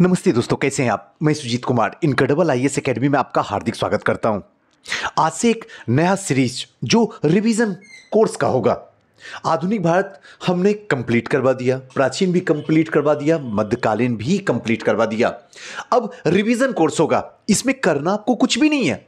नमस्ते दोस्तों कैसे हैं आप मैं Sujeet Kumar Incredible I S academy में आपका हार्दिक स्वागत करता हूं आज से एक नया सीरीज जो रिवीजन कोर्स का होगा आधुनिक भारत हमने कंप्लीट करवा दिया प्राचीन भी कंप्लीट करवा दिया मध्यकालीन भी कंप्लीट करवा दिया अब रिवीजन कोर्स होगा इसमें करना आपको कुछ भी नहीं है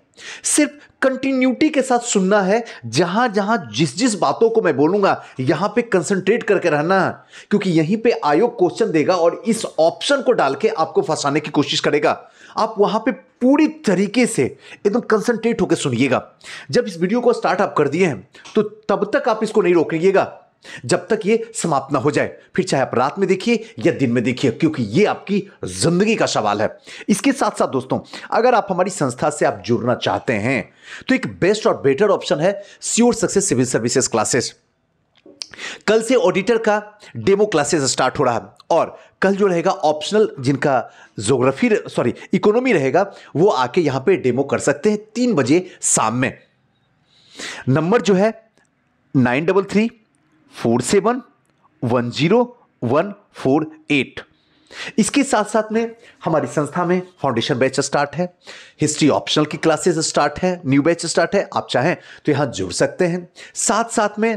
सिर्फ कंटिन्यूटी के साथ सुनना है जहां जहां जिस जिस बातों को मैं बोलूंगा यहां पे कंसंट्रेट करके रहना है क्योंकि यहीं पे आयोग क्वेश्चन देगा और इस ऑप्शन को डाल के आपको फंसाने की कोशिश करेगा आप वहां पे पूरी तरीके से एकदम कंसंट्रेट होकर सुनिएगा जब इस वीडियो को स्टार्ट आप कर दिए हैं तो तब तक आप इसको नहीं रोकिएगा जब तक ये समाप्त ना हो जाए फिर चाहे आप रात में देखिए या दिन में देखिए क्योंकि ये आपकी ज़िंदगी का सवाल है इसके साथ साथ दोस्तों अगर आप हमारी संस्था से आप जुड़ना चाहते हैं तो एक बेस्ट और बेटर ऑप्शन है sure success civil services classes कल से ऑडिटर का डेमो क्लासेस स्टार्ट हो रहा है और कल जो रहेगा ऑप्शनल जिनका जोग्राफी सॉरी इकोनॉमी रहेगा वो आके यहां पे डेमो कर सकते हैं तीन बजे शाम में नंबर जो है nine double three four seven one zero one four eight इसके साथ साथ में हमारी संस्था में फाउंडेशन बैच स्टार्ट है हिस्ट्री ऑप्शनल की क्लासेस स्टार्ट है न्यू बैच स्टार्ट है आप चाहें तो यहां जुड़ सकते हैं साथ साथ में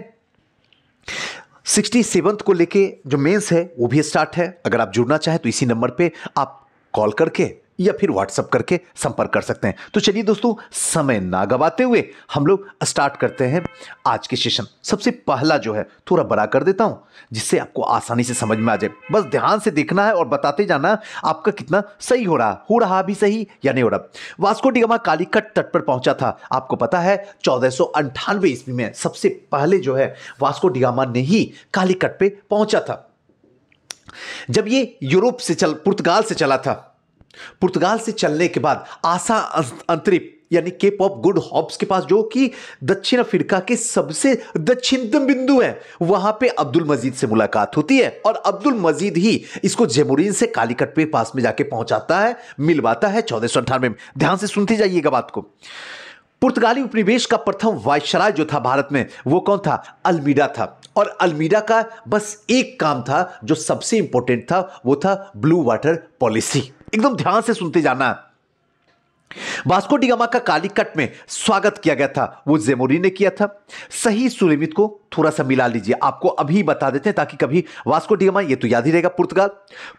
सिक्सटी सेवंथ को लेके जो मेंस है वो भी स्टार्ट है अगर आप जुड़ना चाहें तो इसी नंबर पे आप कॉल करके या फिर व्हाट्सअप करके संपर्क कर सकते हैं तो चलिए दोस्तों समय ना गवाते हुए हम लोग स्टार्ट करते हैं आज के सेशन सबसे पहला जो है थोड़ा बड़ा कर देता हूं जिससे आपको आसानी से समझ में आ जाए बस ध्यान से देखना है और बताते जाना आपका कितना सही हो रहा हो रहा भी सही या नहीं हो रहा वास्को डिगमा कालीकट तट पर पहुंचा था आपको पता है चौदह ईस्वी में सबसे पहले जो है वास्को डिगामा ने ही कालीकट पर पहुंचा था जब ये यूरोप से चल पुर्तगाल से चला था पुर्तगाल से चलने के बाद आशा अं-, अंतरिप यानी के पॉप गुड हॉब्स के पास जो कि दक्षिण अफ्रीका के सबसे दक्षिणतम बिंदु है वहां पे अब्दुल मजीद से मुलाकात होती है और अब्दुल मजीद ही इसको जेमुरीन से कालीकट पे पास में जाके पहुंचाता है मिलवाता है चौदह सौ अंठानवे में ध्यान से सुनती जाइएगा बात को पुर्तगाली उपनिवेश का प्रथम वायसराय जो था भारत में वो कौन था अल्मीडा था और अल्मीडा का बस एक काम था जो सबसे इंपॉर्टेंट था वो था ब्लू वाटर पॉलिसी एकदम ध्यान से सुनते जाना वास्को डिगामा का कालीकट में स्वागत किया गया था वो जेमोरी ने किया था सही सुरेमित को थोड़ा सा मिला लीजिए आपको अभी बता देते हैं ताकि कभी वास्को डिगामा ये तो याद ही रहेगा पुर्तगाल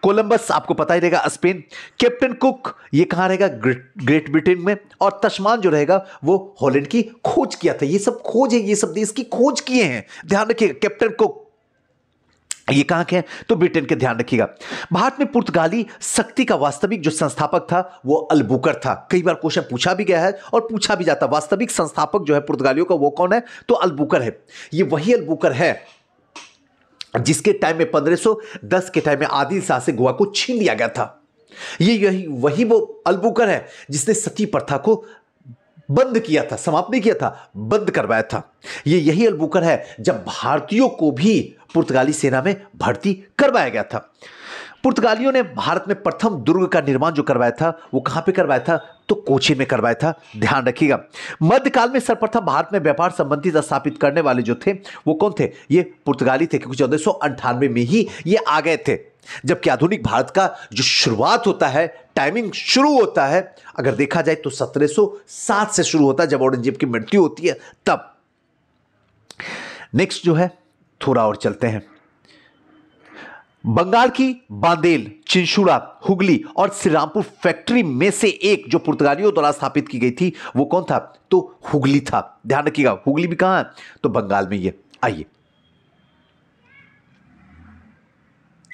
कोलंबस आपको पता ही रहेगा स्पेन कैप्टन कुक ये कहां रहेगा ग्रेट, ग्रेट ब्रिटेन में और तस्मान जो रहेगा वो हॉलैंड की खोज किया था ये सब खोज है ये सब देश की खोज किए हैं ध्यान रखिएगा कैप्टन कुक ये कहां के तो ब्रिटेन के ध्यान रखिएगा भारत में पुर्तगाली शक्ति का वास्तविक जो संस्थापक था वो अलबुकर था कई बार क्वेश्चन पूछा भी गया है और पूछा भी जाता वास्तविक संस्थापक जो है पुर्तगालियों का वो कौन है तो अलबुकर है ये वही अलबुकर है जिसके टाइम में 1510 के टाइम में आदिल शाह से गोवा को छीन लिया गया था ये यही वही वो अलबुकर है जिसने सती प्रथा को बंद किया था समाप्त नहीं किया था बंद करवाया था ये यही अलबुकर है जब भारतीयों को भी पुर्तगाली सेना में भर्ती करवाया गया था पुर्तगालियों ने भारत में प्रथम दुर्ग का निर्माण जो करवाया था वो कहाँ पे करवाया था तो कोची में करवाया था ध्यान रखिएगा मध्यकाल में सर्वप्रथम भारत में व्यापार संबंधित स्थापित करने वाले जो थे वो कौन थे ये पुर्तगाली थे क्योंकि चौदह में ही ये आ गए थे जबकि आधुनिक भारत का जो शुरुआत होता है टाइमिंग शुरू होता है अगर देखा जाए तो 1707 से शुरू होता है जब औरंगजेब की मृत्यु होती है तब नेक्स्ट जो है थोड़ा और चलते हैं बंगाल की बांदेल चिंशुड़ा हुगली और श्रीरामपुर फैक्ट्री में से एक जो पुर्तगालियों द्वारा स्थापित की गई थी वो कौन था तो हुगली था ध्यान रखिएगा हुगली भी कहां है तो बंगाल में ये आइए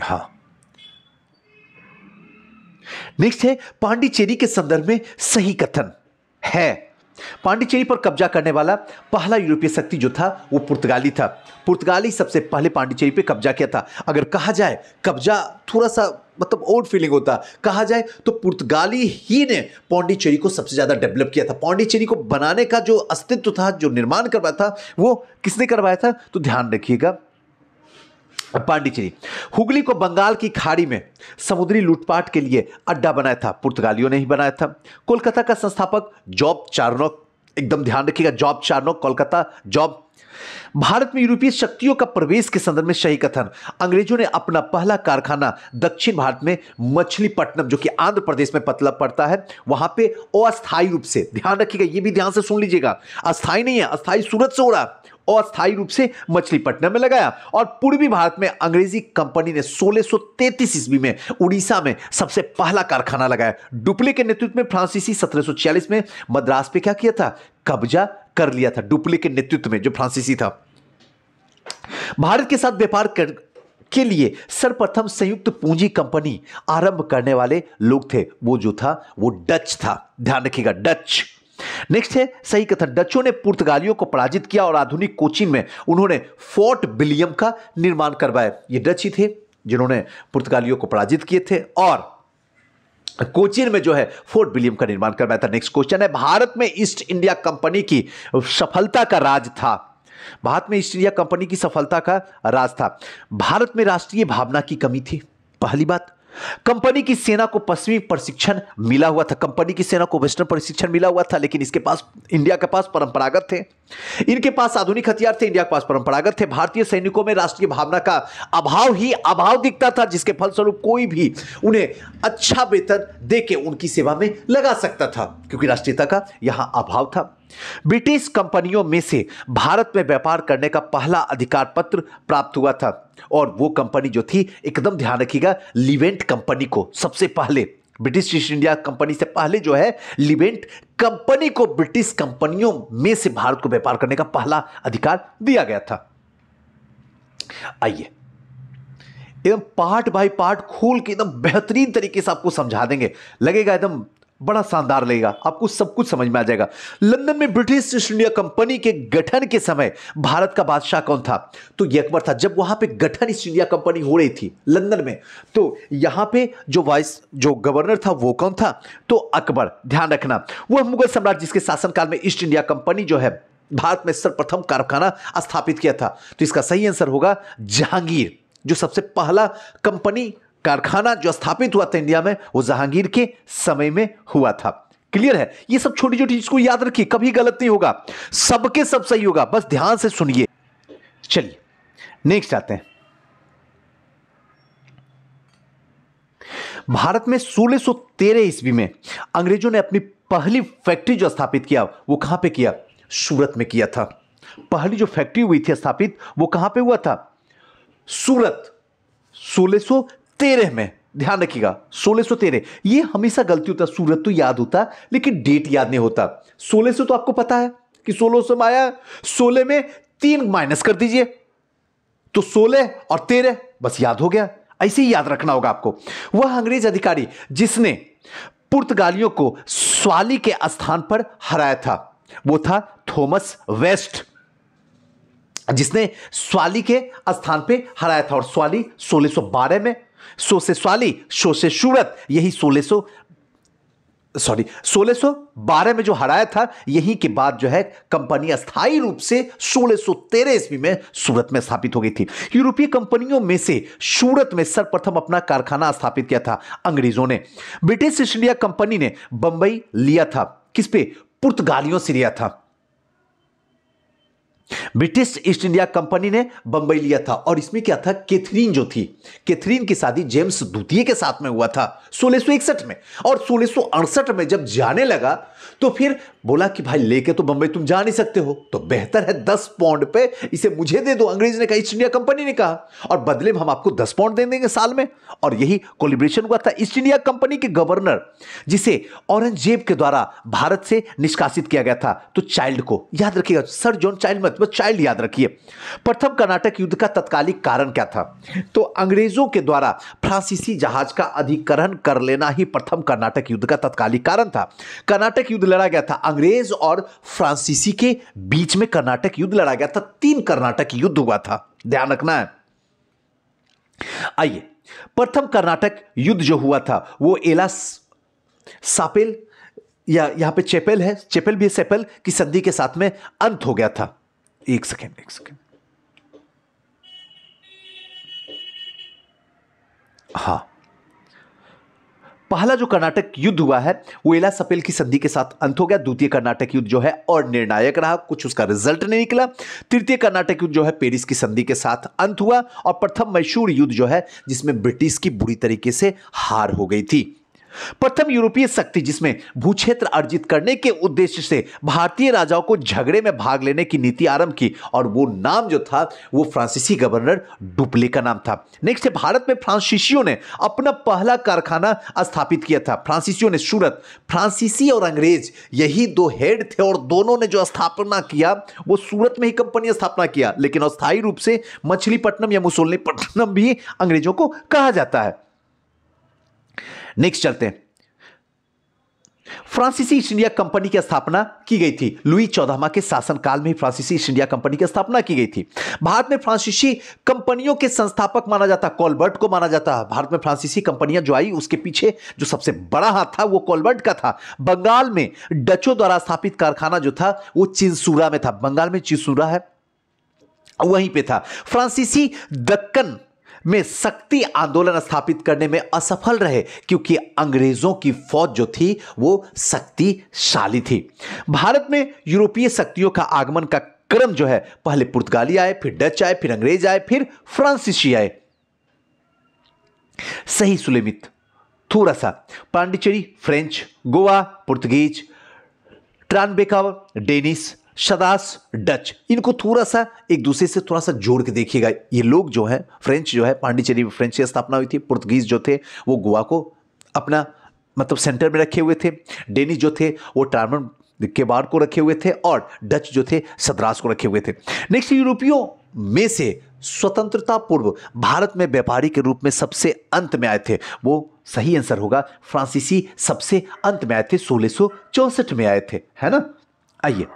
हाँ नेक्स्ट है पांडिचेरी के संदर्भ में सही कथन है पांडिचेरी पर कब्जा करने वाला पहला यूरोपीय शक्ति जो था वो पुर्तगाली था पुर्तगाली सबसे पहले पांडिचेरी पे कब्जा किया था अगर कहा जाए कब्जा थोड़ा सा मतलब ओल्ड फीलिंग होता कहा जाए तो पुर्तगाली ही ने पांडिचेरी को सबसे ज़्यादा डेवलप किया था पांडिचेरी को बनाने का जो अस्तित्व था जो निर्माण करवाया था वो किसने करवाया था तो ध्यान रखिएगा पांडिचेरी हुगली को बंगाल की खाड़ी में समुद्री लूटपाट के लिए अड्डा बनाया था पुर्तगालियों ने ही बनाया था कोलकाता का संस्थापक जॉब चार्नोक एकदम ध्यान रखिएगा Job Charnock Kolkata Job Bharat में यूरोपीय शक्तियों का प्रवेश के संदर्भ में सही कथन अंग्रेजों ने अपना पहला कारखाना दक्षिण भारत में मछलीपट्टनम जो कि आंध्र प्रदेश में पतला पड़ता है वहां पे अस्थायी रूप से ध्यान रखिएगा ये भी ध्यान से सुन लीजिएगा अस्थायी नहीं है अस्थायी सूरत से हो रहा और अस्थायी रूप से मछलीपट्टनम में लगाया और पूर्वी भारत में अंग्रेजी कंपनी ने सोलह ईस्वी में उड़ीसा में सबसे पहला कारखाना लगाया डुप्ले के नेतृत्व में फ्रांसीसी सत्रह में मद्रास पे क्या किया था कब्जा कर लिया था डुप्ले के नेतृत्व में जो फ्रांसीसी था भारत के साथ व्यापार कर के लिए सर्वप्रथम संयुक्त पूंजी कंपनी आरंभ करने वाले लोग थे वो जो था वो डच था ध्यान रखिएगा डच नेक्स्ट है सही कथन डचों ने पुर्तगालियों को पराजित किया और आधुनिक कोचिन में उन्होंने फोर्ट विलियम का निर्माण करवाया ये डच ही थे जिन्होंने पुर्तगालियों को पराजित किए थे और कोचिन में जो है फोर्ट विलियम का निर्माण करवाया था नेक्स्ट क्वेश्चन है भारत में ईस्ट इंडिया कंपनी की सफलता का राज था भारत में ईस्ट इंडिया कंपनी की सफलता का राज था भारत में राष्ट्रीय भावना की कमी थी पहली बात कंपनी की सेना को पश्चिमी प्रशिक्षण मिला हुआ था कंपनी की सेना को वेस्टर्न प्रशिक्षण मिला हुआ था लेकिन इसके पास इंडिया के पास परंपरागत थे इनके पास आधुनिक हथियार थे इंडिया के पास परंपरागत थे भारतीय सैनिकों में राष्ट्रीय भावना का अभाव ही अभाव दिखता था जिसके फलस्वरूप कोई भी उन्हें अच्छा वेतन दे के उनकी सेवा में लगा सकता था क्योंकि राष्ट्रीयता का यहां अभाव था ब्रिटिश कंपनियों में से भारत में व्यापार करने का पहला अधिकार पत्र प्राप्त हुआ था और वो कंपनी जो थी एकदम ध्यान रखिएगा लिवेंट कंपनी को सबसे पहले ब्रिटिश ईस्ट इंडिया कंपनी से पहले जो है लिबेंट कंपनी को ब्रिटिश कंपनियों में से भारत को व्यापार करने का पहला अधिकार दिया गया था आइए एकदम पार्ट बाय पार्ट खोल के एकदम बेहतरीन तरीके से आपको समझा देंगे लगेगा एकदम बड़ा शानदार लगेगा आपको सब कुछ समझ में आ जाएगा लंदन में ब्रिटिश ईस्ट इंडिया कंपनी के गठन के समय भारत का बादशाह कौन था तो ये अकबर था जब वहां पे गठन ईस्ट इंडिया कंपनी हो रही थी लंदन में तो यहां पे जो वाइस जो गवर्नर था वो कौन था तो अकबर ध्यान रखना वह मुगल सम्राट जिसके शासनकाल में ईस्ट इंडिया कंपनी जो है भारत में सर्वप्रथम कारखाना स्थापित किया था तो इसका सही आंसर होगा जहांगीर जो सबसे पहला कंपनी कारखाना जो स्थापित हुआ था इंडिया में वो जहांगीर के समय में हुआ था क्लियर है ये सब छोटी छोटी चीज को याद रखिए कभी गलत नहीं होगा सबके सब सही होगा बस ध्यान से सुनिए चलिए नेक्स्ट आते हैं भारत में 1613 ईस्वी में अंग्रेजों ने अपनी पहली फैक्ट्री जो स्थापित किया वो कहां पे किया सूरत में किया था पहली जो फैक्ट्री हुई थी स्थापित वो कहां पे हुआ था सूरत 1613 तेरह में ध्यान रखिएगा सोलह सौ तेरह ये हमेशा गलती होता सूरत तो याद होता लेकिन डेट याद नहीं होता सोलह सौ तो आपको पता है कि सोलह सौ में आया सोलह में तीन माइनस कर दीजिए तो सोलह और तेरह बस याद हो गया ऐसे ही याद रखना होगा आपको वह अंग्रेज अधिकारी जिसने पुर्तगालियों को स्वाली के स्थान पर हराया था वो था थॉमस वेस्ट जिसने स्वाली के स्थान पे हराया था और स्वाली 1612 में सो से स्वाली सो से सूरत यही सोलह सो सॉरी सोलह सो बारह में जो हराया था यही के बाद जो है कंपनी अस्थायी रूप से सोलह सो तेरह ईस्वी में सूरत में स्थापित हो गई थी यूरोपीय कंपनियों में से सूरत में सर्वप्रथम अपना कारखाना स्थापित किया था अंग्रेजों ने ब्रिटिश ईस्ट इंडिया कंपनी ने बंबई लिया था किस पे पुर्तगालियों से लिया था ब्रिटिश ईस्ट इंडिया कंपनी ने बंबई लिया था और इसमें क्या था कैथरीन जो थी कैथरीन की शादी जेम्स द्वितीय के साथ में हुआ था सोलह में और सोलह में जब जाने लगा तो फिर बोला कि भाई लेके तो बंबई तुम जा नहीं सकते हो तो बेहतर है दस पाउंड पे इसे मुझे दे दो अंग्रेज ने कहा ईस्ट इंडिया कंपनी ने कहा और बदले में हम आपको दस पाउंड दे देंगे साल में और यही कोलिब्रेशन हुआ था ईस्ट इंडिया कंपनी के गवर्नर जिसे औरंगजेब के द्वारा भारत से निष्कासित किया गया था तो चाइल्ड को याद रखिएगा सर जॉन चाइल्ड मत बस चाइल्ड याद रखिए प्रथम कर्नाटक युद्ध का तत्कालिक कारण क्या था तो अंग्रेजों के द्वारा फ्रांसीसी जहाज का अधिकरण कर लेना ही प्रथम कर्नाटक युद्ध का तत्कालिक कारण था कर्नाटक युद्ध लड़ा गया था अंग्रेज और फ्रांसीसी के बीच में कर्नाटक युद्ध लड़ा गया था तीन कर्नाटक युद्ध हुआ था ध्यान रखना है आइए प्रथम कर्नाटक युद्ध जो हुआ था वो एला सापेल या यहां पे चेपेल है चेपेल भी सेपेल की संधि के साथ में अंत हो गया था एक सेकेंड एक सेकेंड हाँ पहला जो कर्नाटक युद्ध हुआ है वो एला सपेल की संधि के साथ अंत हो गया द्वितीय कर्नाटक युद्ध जो है और निर्णायक रहा कुछ उसका रिजल्ट नहीं निकला तृतीय कर्नाटक युद्ध जो है पेरिस की संधि के साथ अंत हुआ और प्रथम मैशूर युद्ध जो है जिसमें ब्रिटिश की बुरी तरीके से हार हो गई थी प्रथम यूरोपीय शक्ति जिसमें भूक्षेत्र अर्जित करने के उद्देश्य से भारतीय राजाओं को झगड़े में भाग लेने की नीति आरंभ की और वो नाम जो था वो फ्रांसीसी गवर्नर डुपले का नाम था नेक्स्ट है भारत में फ्रांसीसियों ने अपना पहला कारखाना स्थापित किया था फ्रांसीसियों ने सूरत फ्रांसीसी और अंग्रेज यही दो हेड थे और दोनों ने जो स्थापना किया वो सूरत में ही कंपनी स्थापना किया लेकिन अस्थायी रूप से मछलीपट्टनम या मुसोलनीपट्टनम भी अंग्रेजों को कहा जाता है नेक्स्ट चलते हैं फ्रांसीसी ईस्ट इंडिया कंपनी की स्थापना की गई थी लुई चौदहवा के शासनकाल में फ्रांसीसी ईस्ट इंडिया कंपनी की स्थापना की गई थी भारत में फ्रांसीसी कंपनियों के संस्थापक माना जाता कॉलबर्ट को माना जाता है भारत में फ्रांसीसी कंपनियां जो आई उसके पीछे जो सबसे बड़ा हाथ था वो कॉलबर्ट का था बंगाल में डचों द्वारा स्थापित कारखाना जो था वो चिंसूरा में था बंगाल में चिंसूरा है वहीं पे था फ्रांसीसी दक्कन में शक्ति आंदोलन स्थापित करने में असफल रहे क्योंकि अंग्रेजों की फौज जो थी वो शक्तिशाली थी भारत में यूरोपीय शक्तियों का आगमन का क्रम जो है पहले पुर्तगाली आए फिर डच आए फिर अंग्रेज आए फिर फ्रांसीसी आए सही सुलेमित थोड़ा सा पांडिचेरी फ्रेंच गोवा पुर्तगीज ट्रांबेकावर डेनिस शदास डच इनको थोड़ा सा एक दूसरे से थोड़ा सा जोड़ के देखिएगा ये लोग जो है फ्रेंच जो है पांडिचेरी में फ्रेंच की स्थापना हुई थी पुर्तगीज जो थे वो गोवा को अपना मतलब सेंटर में रखे हुए थे डेनी जो थे वो टारमन बार को रखे हुए थे और डच जो थे सदरास को रखे हुए थे नेक्स्ट यूरोपियों में से स्वतंत्रता पूर्व भारत में व्यापारी के रूप में सबसे अंत में आए थे वो सही आंसर होगा फ्रांसीसी सबसे अंत में आए थे सोलह में आए थे है ना आइए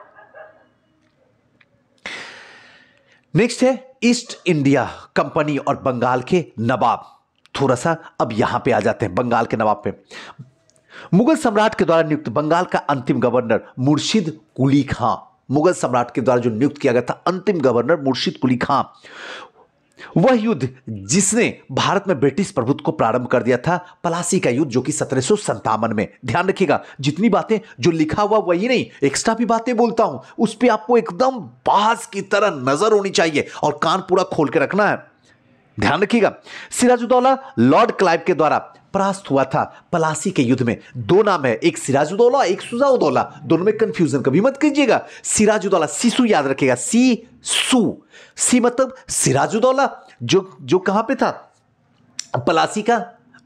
नेक्स्ट है ईस्ट इंडिया कंपनी और बंगाल के नवाब थोड़ा सा अब यहां पे आ जाते हैं बंगाल के नवाब पे मुगल सम्राट के द्वारा नियुक्त बंगाल का अंतिम गवर्नर मुर्शिद कुली खां मुगल सम्राट के द्वारा जो नियुक्त किया गया था अंतिम गवर्नर मुर्शिद कुली खां वह युद्ध जिसने भारत में ब्रिटिश प्रभुत्व को प्रारंभ कर दिया था पलासी का युद्ध जो कि सत्रह में ध्यान रखिएगा जितनी बातें जो लिखा हुआ वही नहीं एक्स्ट्रा भी बातें बोलता हूं उस पर आपको एकदम बास की तरह नजर होनी चाहिए और कान पूरा खोल के रखना है ध्यान रखिएगा सिराजुद्दौला लॉर्ड क्लाइव के द्वारा परास्त हुआ था पलासी के युद्ध में दो नाम है एक सिराजुद्दौला एक सुजाउदौला दोनों में कंफ्यूजन कभी मत कीजिएगा सिराजुद्दौला सीसू याद रखिएगा सी सु सी मतलब सिराजुद्दौला जो जो कहां पे था पलासी का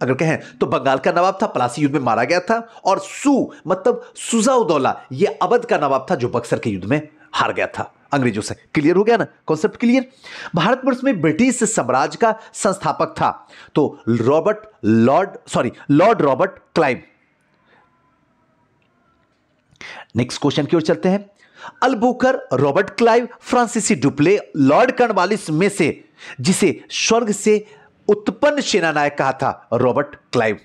अगर कहें तो बंगाल का नवाब था पलासी युद्ध में मारा गया था और सु मतलब सुजाउदौला ये अवध का नवाब था जो बक्सर के युद्ध में हार गया था अंग्रेजों से क्लियर हो गया ना कॉन्सेप्ट क्लियर भारतवर्ष में ब्रिटिश साम्राज्य का संस्थापक था तो Robert Lord sorry Lord Robert Clive next question की ओर चलते हैं अलबुकर रॉबर्ट क्लाइव फ्रांसिसी डुप्ले लॉर्ड कर्नवालिस में से जिसे स्वर्ग से उत्पन्न सेनानायक कहा था रॉबर्ट क्लाइव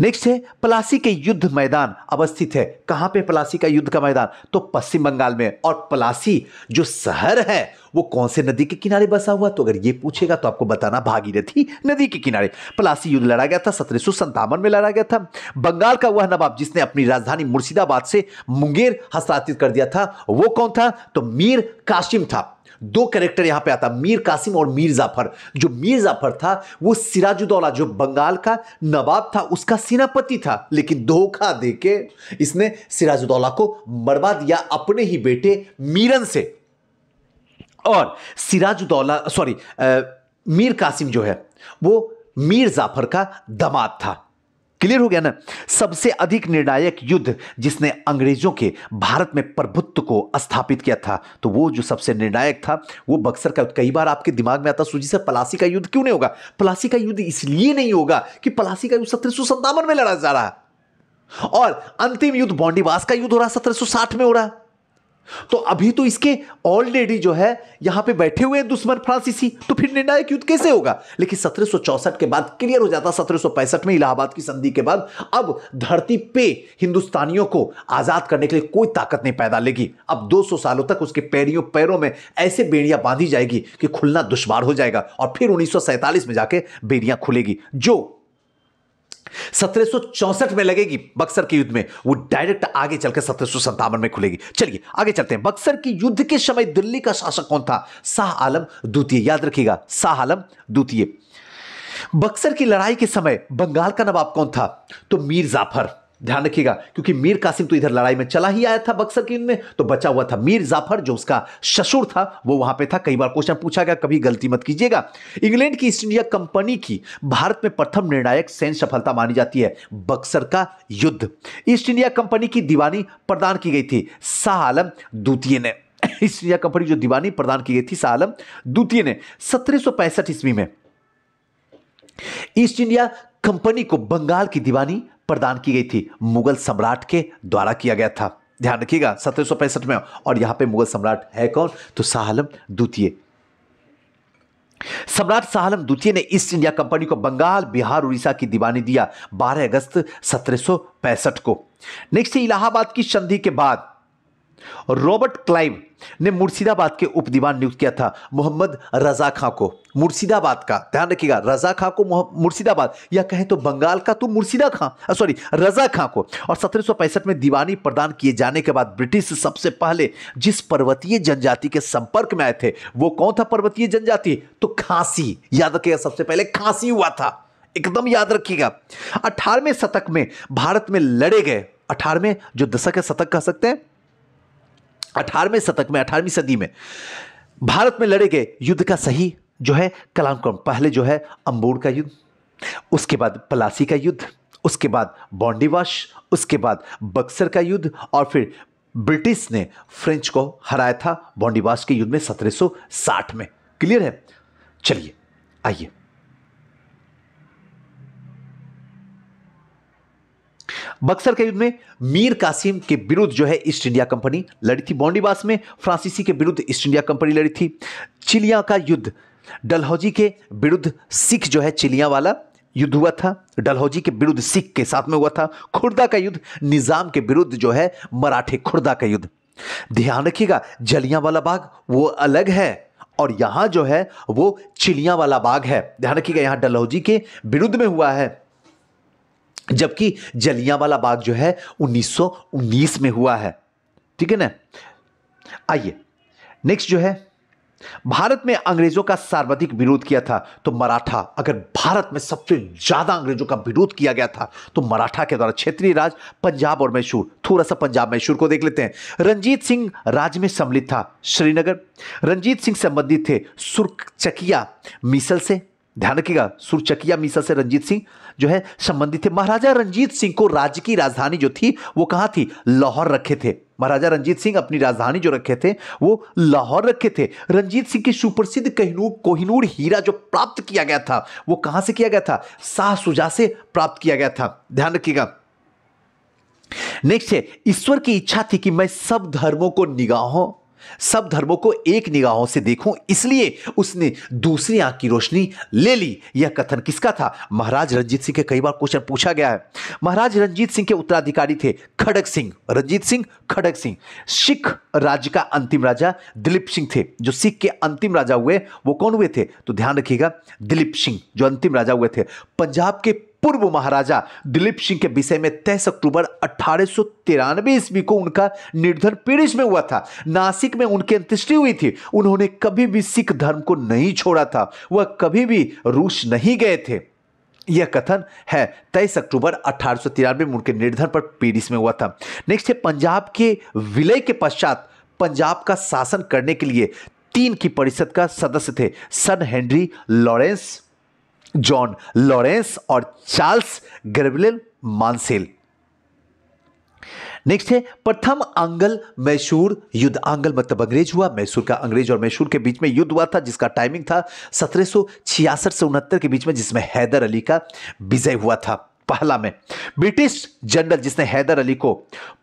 नेक्स्ट है पलासी के युद्ध मैदान अवस्थित है कहां पे पलासी का युद्ध का मैदान तो पश्चिम बंगाल में और पलासी जो शहर है वो कौन से नदी के किनारे बसा हुआ तो अगर ये पूछेगा तो आपको बताना भागीरथी नदी के किनारे पलासी युद्ध लड़ा गया था सत्रह में लड़ा गया था बंगाल का वह नवाब जिसने अपनी राजधानी मुर्शिदाबाद से मुंगेर हस्तांतरित कर दिया था वो कौन था तो मीर काशिम था दो कैरेक्टर यहां पे आता मीर कासिम और मीर जाफर जो मीर जाफर था वो सिराजुद्दौला जो बंगाल का नवाब था उसका सेनापति था लेकिन धोखा देके इसने सिराजुद्दौला को मरवा दिया अपने ही बेटे मीरन से और सिराजुद्दौला सॉरी मीर कासिम जो है वो मीर जाफर का दमाद था क्लियर हो गया ना सबसे अधिक निर्णायक युद्ध जिसने अंग्रेजों के भारत में प्रभुत्व को स्थापित किया था तो वो जो सबसे निर्णायक था वो बक्सर का कई बार आपके दिमाग में आता सूजी से पलासी का युद्ध क्यों नहीं होगा पलासी का युद्ध इसलिए नहीं होगा कि पलासी का युद्ध सत्रह में लड़ा जा रहा और अंतिम युद्ध बॉन्डीवास का युद्ध हो रहा सत्रह में हो रहा तो अभी तो इसके ऑलरेडी जो है यहां पे बैठे हुए दुश्मन फ्रांसीसी तो फिर निर्णायक युद्ध कैसे होगा लेकिन सत्रह के बाद क्लियर हो जाता सत्रह में इलाहाबाद की संधि के बाद अब धरती पे हिंदुस्तानियों को आजाद करने के लिए कोई ताकत नहीं पैदा लेगी अब 200 सालों तक उसके पैरियों पैरों में ऐसे बेड़ियां बांधी जाएगी कि खुलना दुश्वार हो जाएगा और फिर उन्नीस में जाके बेड़ियां खुलेगी जो सत्रह में लगेगी बक्सर के युद्ध में वो डायरेक्ट आगे चलकर सत्रह में खुलेगी चलिए आगे चलते हैं बक्सर के युद्ध के समय दिल्ली का शासक कौन था शाह आलम द्वितीय याद रखिएगा शाह आलम द्वितीय बक्सर की लड़ाई के समय बंगाल का नवाब कौन था तो मीर जाफर ध्यान रखिएगा क्योंकि मीर कासिम तो इधर लड़ाई में चला ही आया था बक्सर की में तो बचा हुआ था मीर जाफर जो उसका ससुर था वो वहां पे था कई बार क्वेश्चन पूछा गया कभी गलती मत कीजिएगा इंग्लैंड की ईस्ट इंडिया कंपनी की भारत में प्रथम निर्णायक सैन्य सफलता मानी जाती है बक्सर का युद्ध ईस्ट इंडिया कंपनी की दीवानी प्रदान की गई थी शाह आलम द्वितीय ने ईस्ट इंडिया कंपनी जो दीवानी प्रदान की गई थी शाह आलम द्वितीय ने सत्रह ईस्वी में ईस्ट इंडिया कंपनी को बंगाल की दीवानी प्रदान की गई थी मुगल सम्राट के द्वारा किया गया था ध्यान रखिएगा सत्रह में और यहां पे मुगल सम्राट है कौन तो शाहलम द्वितीय सम्राट शाहलम द्वितीय ने ईस्ट इंडिया कंपनी को बंगाल बिहार उड़ीसा की दीवानी दिया 12 अगस्त सत्रह को नेक्स्ट इलाहाबाद की संधि के बाद रॉबर्ट क्लाइव ने मुर्शिदाबाद के उप दीवान नियुक्त किया था मोहम्मद रजा खां को मुर्शिदाबाद का ध्यान रखिएगा रजा खां को मुर्शिदाबाद या कहें तो बंगाल का तो मुर्शिदा खां सॉरी रजा खां को और सत्रह में दीवानी प्रदान किए जाने के बाद ब्रिटिश सबसे पहले जिस पर्वतीय जनजाति के संपर्क में आए थे वो कौन था पर्वतीय जनजाति तो खांसी याद रखिएगा सबसे पहले खांसी हुआ था एकदम याद रखिएगा अठारहवें शतक में भारत में लड़े गए अठारहवें जो दशक है शतक कह सकते हैं अठारहवें शतक में अठारहवीं सदी में भारत में लड़े गए युद्ध का सही जो है कलामक्रम पहले जो है अम्बोर का युद्ध उसके बाद पलासी का युद्ध उसके बाद बॉन्डीवाश उसके बाद बक्सर का युद्ध और फिर ब्रिटिश ने फ्रेंच को हराया था बॉन्डीवाश के युद्ध में 1760 में क्लियर है चलिए आइए बक्सर के युद्ध में मीर कासिम के विरुद्ध जो है ईस्ट इंडिया कंपनी लड़ी थी बॉन्डीबास में फ्रांसीसी के विरुद्ध ईस्ट इंडिया कंपनी लड़ी थी चिलिया का युद्ध डलहौजी के विरुद्ध सिख जो है चिलिया वाला युद्ध हुआ था डलहौजी के विरुद्ध सिख के साथ में हुआ था खुर्दा का युद्ध निजाम के विरुद्ध जो है मराठे खुर्दा का युद्ध ध्यान रखिएगा जलिया वाला बाग वो अलग है और यहां जो है वो चिलिया वाला बाग है ध्यान रखिएगा यहां डलहौजी के विरुद्ध में हुआ है जबकि जलियांवाला बाग जो है 1919 में हुआ है ठीक है ना आइए नेक्स्ट जो है भारत में अंग्रेजों का सर्वाधिक विरोध किया था तो मराठा अगर भारत में सबसे ज्यादा अंग्रेजों का विरोध किया गया था तो मराठा के द्वारा क्षेत्रीय राज पंजाब और मैसूर थोड़ा सा पंजाब मैसूर को देख लेते हैं रंजीत सिंह राज में सम्मिलित था श्रीनगर रंजीत सिंह संबंधित थे सुर्ख चकिया मिसल से ध्यान रखिएगा सुरचकिया मीसा से रंजीत सिंह जो है संबंधित थे महाराजा रंजीत सिंह को राज्य की राजधानी जो थी वो कहाँ थी लाहौर रखे थे महाराजा रंजीत सिंह अपनी राजधानी जो रखे थे वो लाहौर रखे थे रंजीत सिंह की सुप्रसिद्ध कहनूर कोहिनूर हीरा जो प्राप्त किया गया था वो कहां से किया गया था शाह सुजा से प्राप्त किया गया था ध्यान रखिएगा नेक्स्ट है ईश्वर की इच्छा थी कि मैं सब धर्मों को निगाहों सब धर्मों को एक निगाहों से देखूं इसलिए उसने दूसरी आंख की रोशनी ले ली यह कथन किसका था महाराज रंजीत सिंह के कई बार क्वेश्चन पूछा गया है महाराज रंजीत सिंह के उत्तराधिकारी थे खड़ग सिंह रंजीत सिंह खड़ग सिंह सिख राज्य का अंतिम राजा दिलीप सिंह थे जो सिख के अंतिम राजा हुए वो कौन हुए थे तो ध्यान रखिएगा दिलीप सिंह जो अंतिम राजा हुए थे पंजाब के पूर्व महाराजा दिलीप सिंह के विषय में तेईस अक्टूबर अठारह ईस्वी को उनका निर्धन पेरिस में हुआ था नासिक में उनकी अंत्येष्टि हुई थी उन्होंने कभी भी सिख धर्म को नहीं छोड़ा था वह कभी भी रूस नहीं गए थे यह कथन है तेईस अक्टूबर अठारह में उनके निर्धन पर पेरिस में हुआ था नेक्स्ट है पंजाब के विलय के पश्चात पंजाब का शासन करने के लिए तीन की परिषद का सदस्य थे सन हेनरी लॉरेंस जॉन लॉरेंस और चार्ल्स ग्रेबलिन मानसेल नेक्स्ट है प्रथम आंगल मैसूर युद्ध आंगल मतलब अंग्रेज हुआ मैसूर का अंग्रेज और मैसूर के बीच में युद्ध हुआ था जिसका टाइमिंग था सत्रह से उनहत्तर के बीच में जिसमें हैदर अली का विजय हुआ था पहला में ब्रिटिश जनरल जिसने हैदर अली को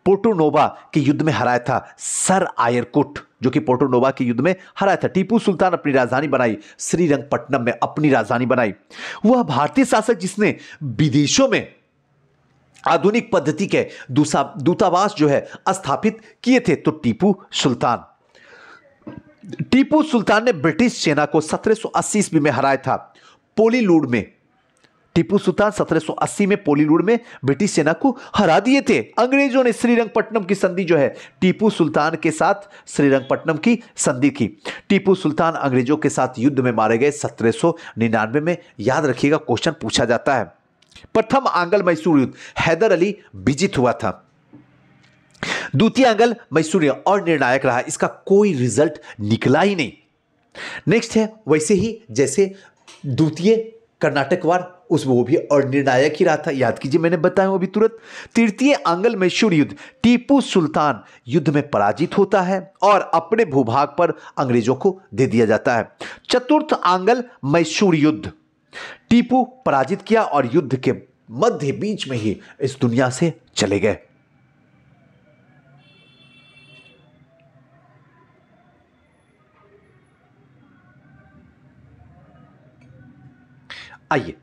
पोर्टोनोवा के युद्ध में हराया था सर आयरकुट जो कि पोर्टोनोवा के युद्ध में हराया था टीपू सुल्तान अपनी राजधानी बनाई श्रीरंगपट्टनम में अपनी राजधानी बनाई वह भारतीय शासक जिसने विदेशों में आधुनिक पद्धति के दूतावास जो है स्थापित किए थे तो टीपू सुल्तान टीपू सुल्तान ने ब्रिटिश सेना को 1780 ईस्वी में हराया था पोलीलूड में टीपू सुल्तान 1780 में पोलीलूड में ब्रिटिश सेना को हरा दिए थे अंग्रेजों ने श्रीरंगपट्टनम की संधि जो है टीपू सुल्तान के साथ श्रीरंगपट्टनम की संधि की टीपू सुल्तान अंग्रेजों के साथ युद्ध में मारे गए 1799 में याद रखिएगा क्वेश्चन पूछा जाता है प्रथम आंगल मैसूर युद्ध हैदर अली विजित हुआ था द्वितीय आंगल मैसूर और निर्णायक रहा इसका कोई रिजल्ट निकला ही नहीं नेक्स्ट है वैसे ही जैसे द्वितीय कर्नाटक वार उस वो भी और निर्णायक ही रहा था याद कीजिए मैंने बताया अभी तुरंत तृतीय आंगल मैसूर युद्ध टीपू सुल्तान युद्ध में पराजित होता है और अपने भूभाग पर अंग्रेजों को दे दिया जाता है चतुर्थ आंगल मैसूर युद्ध टीपू पराजित किया और युद्ध के मध्य बीच में ही इस दुनिया से चले गए आइए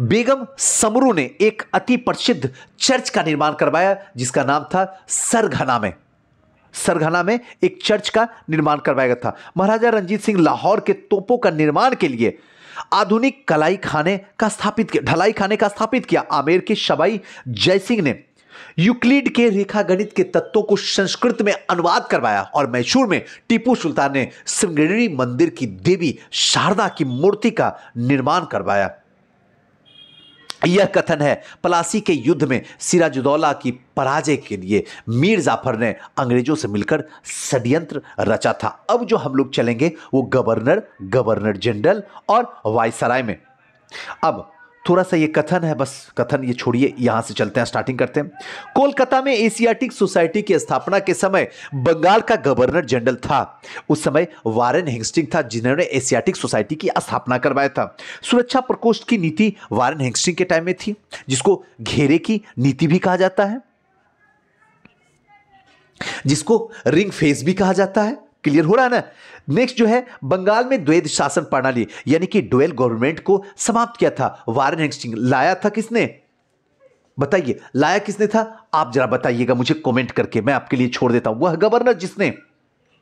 बेगम समरू ने एक अति प्रसिद्ध चर्च का निर्माण करवाया जिसका नाम था सरघना में सरघना में एक चर्च का निर्माण करवाया गया था महाराजा रंजीत सिंह लाहौर के तोपों का निर्माण के लिए आधुनिक कलाई खाने का स्थापित किया ढलाई खाने का स्थापित किया आमेर के शबाई जयसिंह ने यूक्लिड के रेखा गणित के तत्वों को संस्कृत में अनुवाद करवाया और मैसूर में टीपू सुल्तान ने श्रृंगेरी मंदिर की देवी शारदा की मूर्ति का निर्माण करवाया यह कथन है पलासी के युद्ध में सिराजुद्दौला की पराजय के लिए मीर जाफर ने अंग्रेजों से मिलकर षड्यंत्र रचा था अब जो हम लोग चलेंगे वो गवर्नर गवर्नर जनरल और वायसराय में अब थोड़ा सा ये कथन है बस कथन ये छोड़िए यहां से चलते हैं स्टार्टिंग करते हैं कोलकाता में एशियाटिक सोसाइटी की स्थापना के समय बंगाल का गवर्नर जनरल था उस समय वारेन हेंगस्टिंग था जिन्होंने एशियाटिक सोसाइटी की स्थापना करवाया था सुरक्षा प्रकोष्ठ की नीति वारेन हेंगस्टिंग के टाइम में थी जिसको घेरे की नीति भी कहा जाता है जिसको रिंग फेस भी कहा जाता है क्लियर हो रहा है ना नेक्स्ट जो है बंगाल में द्वैध शासन प्रणाली यानी कि डुएल गवर्नमेंट को समाप्त किया था वारन हेस्टिंग लाया था किसने बताइए लाया किसने था आप जरा बताइएगा मुझे कमेंट करके मैं आपके लिए छोड़ देता हूं वह गवर्नर जिसने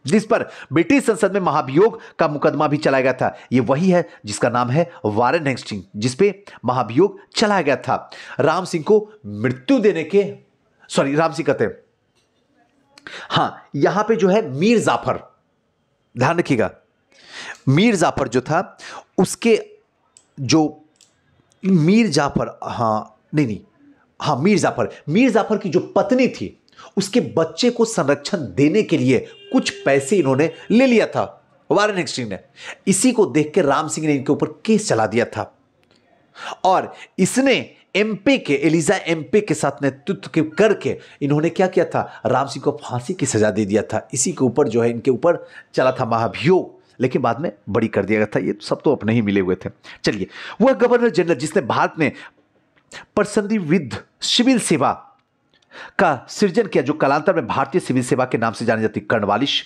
जिस पर ब्रिटिश संसद में महाभियोग का मुकदमा भी चलाया गया था ये वही है जिसका नाम है वारन हेस्टिंग जिसपे महाभियोग चलाया गया था राम सिंह को मृत्यु देने के सॉरी राम सिंह कहते हाँ यहां पे जो है मीर जाफर ध्यान रखिएगा मीर जाफर जो था उसके जो मीर जाफर हाँ नहीं नहीं हाँ मीर जाफर मीर जाफर की जो पत्नी थी उसके बच्चे को संरक्षण देने के लिए कुछ पैसे इन्होंने ले लिया था वारन एक्सटिंग ने इसी को देख के राम सिंह ने इनके ऊपर केस चला दिया था और इसने एमपी के एलिजा एमपी के साथ नेतृत्व करके इन्होंने क्या किया था राम सिंह को फांसी की सजा दे दिया था इसी के ऊपर जो है इनके ऊपर चला था महाभियोग लेकिन बाद में बड़ी कर दिया गया था ये सब तो अपने ही मिले हुए थे चलिए वह गवर्नर जनरल जिसने भारत में परसंदी विद सिविल सेवा का सृजन किया जो कालांतर में भारतीय सिविल सेवा के नाम से जानी जाती कर्णवालिश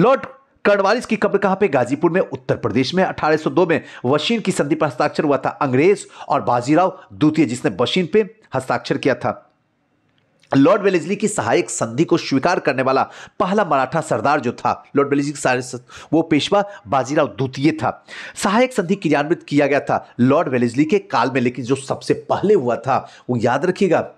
लॉर्ड कड़वालिस की कब्र कहां पे गाजीपुर में उत्तर प्रदेश में 1802 में वशीन की संधि पर हस्ताक्षर हुआ था अंग्रेज और बाजीराव द्वितीय जिसने वशीन पे हस्ताक्षर किया था लॉर्ड वेलेजली की सहायक संधि को स्वीकार करने वाला पहला मराठा सरदार जो था लॉर्ड वेलेजली की वो पेशवा बाजीराव द्वितीय था सहायक संधि क्रियान्वित किया गया था लॉर्ड वेलेजली के काल में लेकिन जो सबसे पहले हुआ था वो याद रखिएगा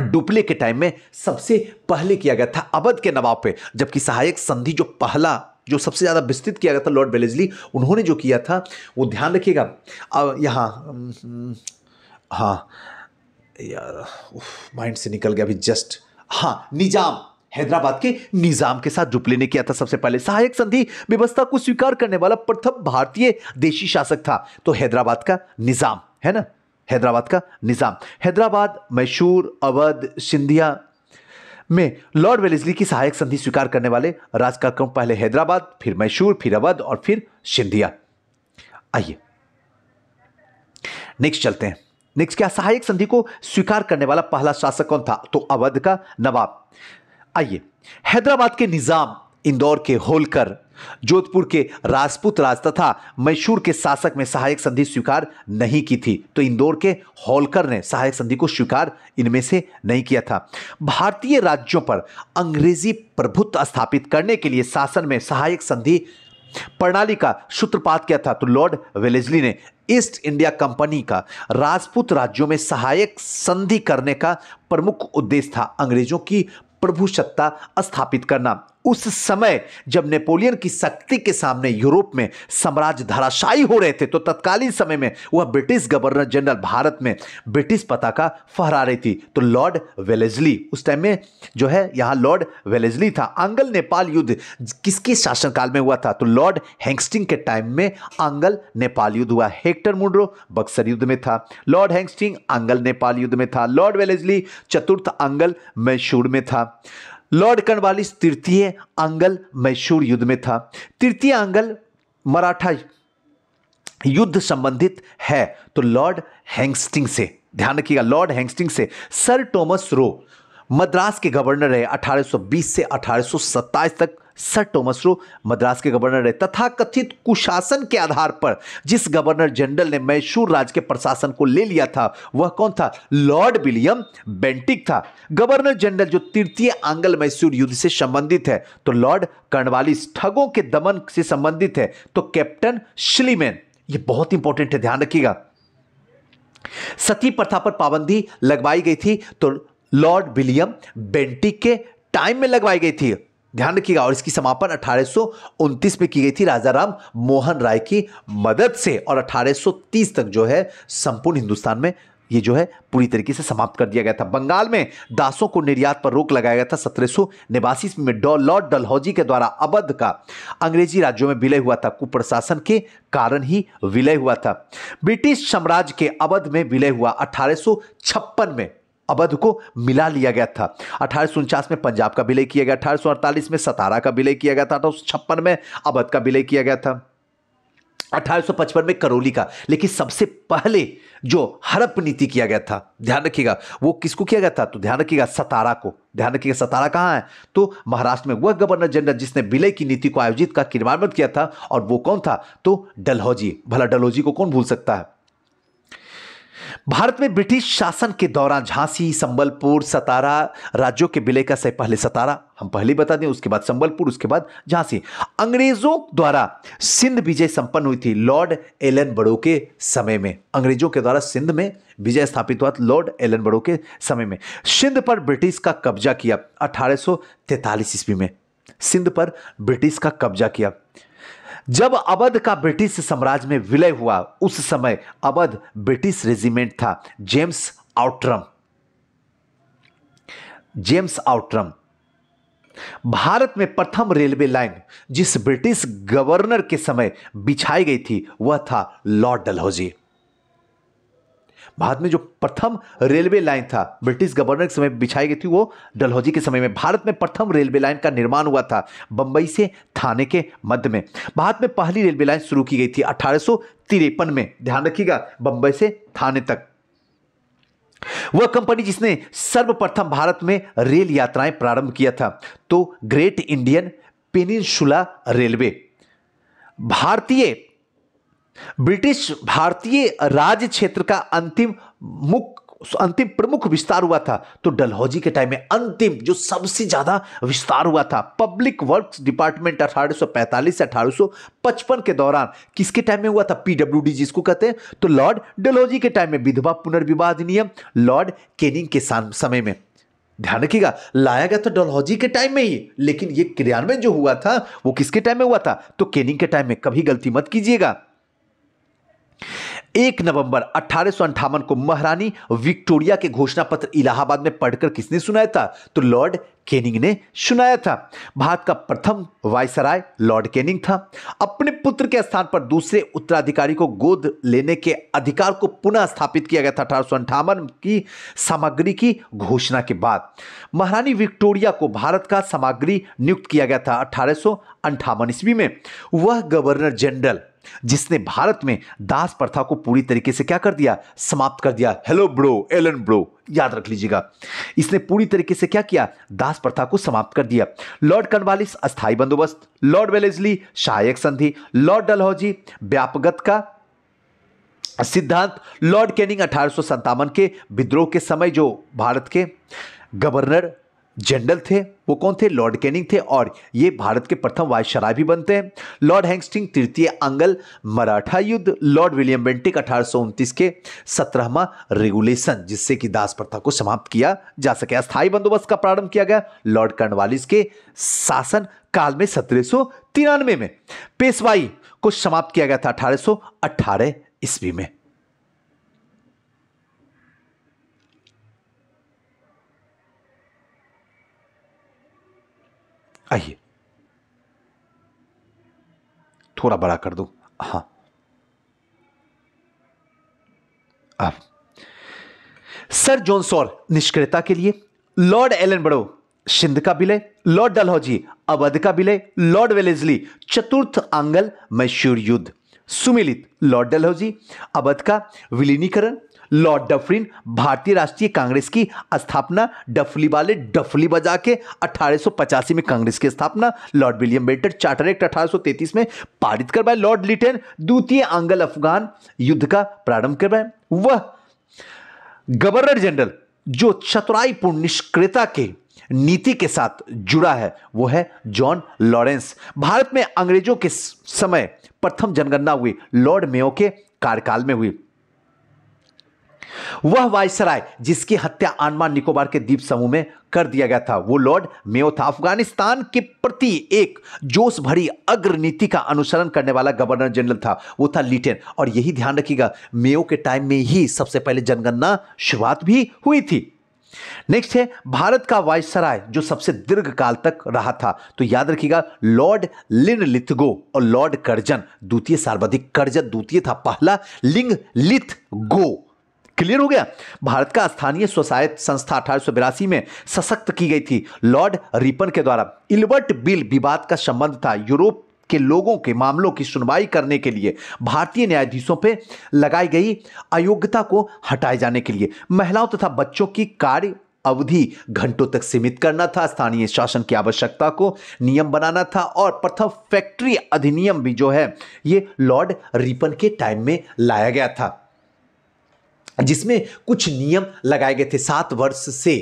डुपले के टाइम में सबसे पहले किया गया था अवध के नवाब पे जबकि सहायक संधि जो पहला जो सबसे ज़्यादा विस्तृत किया गया था लॉर्ड बेलेजली उन्होंने जो किया था वो ध्यान रखिएगा अब यहाँ हम्म, हाँ यार माइंड से निकल गया अभी जस्ट हाँ निजाम हैदराबाद के निजाम के साथ जुपले ने किया था सबसे पहले सहायक संधि व्यवस्था को स्वीकार करने वाला प्रथम भारतीय देशी शासक था तो हैदराबाद का निजाम है ना हैदराबाद का निज़ाम हैदराबाद मैशूर अवध सिंधिया में लॉर्ड वेलेजली की सहायक संधि स्वीकार करने वाले राज का पहले हैदराबाद फिर मैशूर फिर अवध और फिर सिंधिया आइए नेक्स्ट चलते हैं नेक्स्ट क्या सहायक संधि को स्वीकार करने वाला पहला शासक कौन था तो अवध का नवाब आइए हैदराबाद के निजाम इंदौर के होलकर जोधपुर के राजपूत राज तथा मैसूर के शासक में सहायक संधि स्वीकार नहीं की थी तो इंदौर के होलकर ने सहायक संधि को स्वीकार इनमें से नहीं किया था भारतीय राज्यों पर अंग्रेजी प्रभुत्व स्थापित करने के लिए शासन में सहायक संधि प्रणाली का सूत्रपात किया था तो लॉर्ड वेलेजली ने ईस्ट इंडिया कंपनी का राजपूत राज्यों में सहायक संधि करने का प्रमुख उद्देश्य था अंग्रेजों की प्रभुसत्ता स्थापित करना उस समय जब नेपोलियन की शक्ति के सामने यूरोप में साम्राज्य धराशायी हो रहे थे तो तत्कालीन समय में वह ब्रिटिश गवर्नर जनरल भारत में ब्रिटिश पताका फहरा रही थी तो लॉर्ड वेलेजली उस टाइम में जो है यहाँ लॉर्ड वेलेजली था आंगल नेपाल युद्ध किसके शासनकाल में हुआ था तो लॉर्ड हैंगस्टिंग के टाइम में आंगल नेपाल युद्ध हुआ हेक्टर मुंड्रो बक्सर युद्ध में था लॉर्ड हैंगस्टिंग आंगल नेपाल युद्ध में था लॉर्ड वेलेजली चतुर्थ आंगल मैशूर में था लॉर्ड कर्णवालिस तृतीय अंगल मैसूर युद्ध में था तृतीय अंगल मराठा युद्ध संबंधित है तो लॉर्ड हैंगस्टिंग से ध्यान रखिएगा लॉर्ड हैंगस्टिंग से सर टॉमस रो मद्रास के गवर्नर रहे 1820 से अठारह तक सर टोमस रो मद्रास के गवर्नर रहे तथा कथित कुशासन के आधार पर जिस गवर्नर जनरल ने मैसूर राज के प्रशासन को ले लिया था वह कौन था लॉर्ड विलियम बेंटिक था गवर्नर जनरल जो तृतीय आंगल मैसूर युद्ध से संबंधित है तो लॉर्ड कर्णवालिस ठगों के दमन से संबंधित है तो कैप्टन शिलीमैन यह बहुत इंपॉर्टेंट है ध्यान रखिएगा सती प्रथा पर पाबंदी लगवाई गई थी तो लॉर्ड विलियम बेंटिक के टाइम में लगवाई गई थी ध्यान रखिएगा और इसकी समापन अठारह में की गई थी राजा राम मोहन राय की मदद से और 1830 तक जो है संपूर्ण हिंदुस्तान में ये जो है पूरी तरीके से समाप्त कर दिया गया था बंगाल में दासों को निर्यात पर रोक लगाया गया था सत्रह सौ निवासी में डॉ लॉर्ड डलहौजी के द्वारा अवध का अंग्रेजी राज्यों में विलय हुआ था कुप्रशासन के कारण ही विलय हुआ था ब्रिटिश साम्राज्य के अवध में विलय हुआ अठारह में अवध को मिला लिया गया था अठारह में पंजाब का विलय किया गया अठारह में सतारा का विलय किया गया था अठारह में अवध का विलय किया गया था अठारह में करौली का लेकिन सबसे पहले जो हड़प नीति किया गया था ध्यान रखिएगा वो किसको किया गया था तो ध्यान रखिएगा सतारा को ध्यान रखिएगा सतारा कहाँ है तो महाराष्ट्र में वह गवर्नर जनरल जिसने विलय की नीति को आयोजित का क्रियान्वयन किया था और वो कौन था तो डलहौजी भला डलहौजी को कौन भूल सकता है भारत में ब्रिटिश शासन के दौरान झांसी संबलपुर सतारा राज्यों के विलय का से पहले सतारा हम पहले बता दें उसके बाद संबलपुर उसके बाद झांसी अंग्रेजों द्वारा सिंध विजय संपन्न हुई थी लॉर्ड एलन बड़ो के समय में अंग्रेजों के द्वारा सिंध में विजय स्थापित हुआ लॉर्ड एलन बड़ो के समय में सिंध पर ब्रिटिश का कब्जा किया अठारह ईस्वी में सिंध पर ब्रिटिश का कब्जा किया जब अवध का ब्रिटिश साम्राज्य में विलय हुआ उस समय अवध ब्रिटिश रेजिमेंट था James Outram James Outram Bharat में प्रथम रेलवे लाइन जिस ब्रिटिश गवर्नर के समय बिछाई गई थी वह था लॉर्ड डलहौजी भारत में जो प्रथम रेलवे लाइन था ब्रिटिश गवर्नर के समय बिछाई गई थी वो डलहौजी के समय में भारत में प्रथम रेलवे लाइन का निर्माण हुआ था बंबई से थाने के मध्य में भारत में पहली रेलवे लाइन शुरू की गई थी अठारह में ध्यान रखिएगा बंबई से थाने तक वह कंपनी जिसने सर्वप्रथम भारत में रेल यात्राएं प्रारंभ किया था तो ग्रेट इंडियन पेनिनशुला रेलवे भारतीय ब्रिटिश भारतीय राज्य क्षेत्र का अंतिम मुख अंतिम प्रमुख विस्तार हुआ था तो डलहौजी के टाइम में अंतिम जो सबसे ज्यादा विस्तार हुआ था पब्लिक वर्क्स डिपार्टमेंट 1845 से 1855 के दौरान किसके टाइम में हुआ था पीडब्ल्यूडी जिसको कहते हैं तो लॉर्ड डलहौजी के टाइम में विधवा पुनर्विवाह अधिनियम लॉर्ड केनिंग के समय में ध्यान रखिएगा लाया गया तो डलहौजी के टाइम में ही लेकिन ये क्रियान्वयन जो हुआ था वो किसके टाइम में हुआ था तो केनिंग के टाइम में कभी गलती मत कीजिएगा एक नवंबर अठारह को महारानी विक्टोरिया के घोषणा पत्र इलाहाबाद में पढ़कर किसने सुनाया था तो लॉर्ड केनिंग ने सुनाया था भारत का प्रथम वायसराय लॉर्ड केनिंग था अपने पुत्र के स्थान पर दूसरे उत्तराधिकारी को गोद लेने के अधिकार को पुनः स्थापित किया गया था अठारह की सामग्री की घोषणा के बाद महारानी विक्टोरिया को भारत का सामग्री नियुक्त किया गया था अठारह ईस्वी में वह गवर्नर जनरल जिसने भारत में दास प्रथा को पूरी तरीके से क्या कर दिया समाप्त कर दिया हेलो ब्रो एलन ब्रो याद रख लीजिएगा इसने पूरी तरीके से क्या किया दास प्रथा को समाप्त कर दिया लॉर्ड कनवालिस अस्थाई बंदोबस्त लॉर्ड वेलेजली सहायक संधि लॉर्ड डलहौजी व्यापगत का सिद्धांत लॉर्ड कैनिंग अठारह के विद्रोह के समय जो भारत के गवर्नर जनरल थे वो कौन थे लॉर्ड कैनिंग थे और ये भारत के प्रथम वायसराय भी बनते हैं लॉर्ड हैंगस्टिंग तृतीय अंगल मराठा युद्ध लॉर्ड विलियम बेंटिक अठारह के सत्रहवा रेगुलेशन जिससे कि दास प्रथा को समाप्त किया जा सके स्थायी बंदोबस्त का प्रारंभ किया गया लॉर्ड कर्णवालिस के शासन काल में सत्रह में पेशवाई को समाप्त किया गया था अठारह ईस्वी में आइए थोड़ा बड़ा कर दो हाँ आप सर जॉन निष्क्रियता के लिए लॉर्ड एलन बड़ो सिंध का विलय लॉर्ड डलहौजी अवध का विलय लॉर्ड वेलेजली चतुर्थ आंगल मैशूर युद्ध सुमिलित लॉर्ड डलहौजी अवध का विलीनीकरण लॉर्ड डफरिन भारतीय राष्ट्रीय कांग्रेस की स्थापना डफली वाले डफली बजा के अठारह में कांग्रेस की स्थापना लॉर्ड विलियम बेटर चार्टर एक्ट अठारह में पारित करवाए लॉर्ड लिटेन द्वितीय आंगल अफगान युद्ध का प्रारंभ करवाए वह गवर्नर जनरल जो चतुराईपूर्ण निष्क्रियता के नीति के साथ जुड़ा है वो है जॉन लॉरेंस भारत में अंग्रेजों के समय प्रथम जनगणना हुई लॉर्ड मेयो के कार्यकाल में हुई वह वायसराय जिसकी हत्या आंडमान निकोबार के द्वीप समूह में कर दिया गया था वो लॉर्ड मेयो था अफगानिस्तान के प्रति एक जोश भरी अग्र नीति का अनुसरण करने वाला गवर्नर जनरल था वो था लिटेन और यही ध्यान रखिएगा मेयो के टाइम में ही सबसे पहले जनगणना शुरुआत भी हुई थी नेक्स्ट है भारत का वायसराय जो सबसे दीर्घ काल तक रहा था तो याद रखिएगा लॉर्ड लिन लिथगो और लॉर्ड करजन द्वितीय सर्वाधिक करजन द्वितीय था पहला लिंग लिथ गो क्लियर हो गया भारत का स्थानीय स्वसायत संस्था अठारह में सशक्त की गई थी लॉर्ड रिपन के द्वारा इल्बर्ट बिल विवाद का संबंध था यूरोप के लोगों के मामलों की सुनवाई करने के लिए भारतीय न्यायाधीशों पर लगाई गई अयोग्यता को हटाए जाने के लिए महिलाओं तथा बच्चों की कार्य अवधि घंटों तक सीमित करना था स्थानीय शासन की आवश्यकता को नियम बनाना था और प्रथम फैक्ट्री अधिनियम भी जो है ये लॉर्ड रिपन के टाइम में लाया गया था जिसमें कुछ नियम लगाए गए थे सात वर्ष से